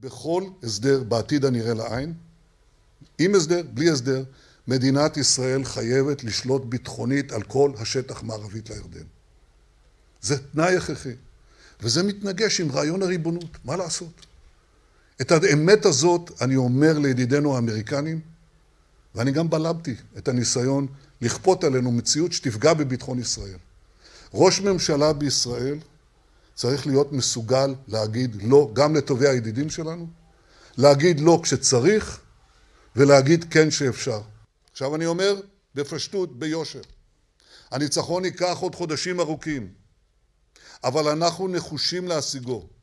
בכל הסדר בעתיד הנראה לעין, עם הסדר, בלי הסדר, מדינת ישראל חייבת לשלוט ביטחונית על כל השטח מערבית לירדן. זה תנאי הכרחי, וזה מתנגש עם רעיון הריבונות, מה לעשות? את האמת הזאת אני אומר לידידינו האמריקנים, ואני גם בלמתי את הניסיון לכפות עלינו מציאות שתפגע בביטחון ישראל. ראש ממשלה בישראל צריך להיות מסוגל להגיד לא גם לטובי הידידים שלנו, להגיד לא כשצריך ולהגיד כן כשאפשר. עכשיו אני אומר בפשטות, ביושר, הניצחון ייקח עוד חודשים ארוכים, אבל אנחנו נחושים להשיגו.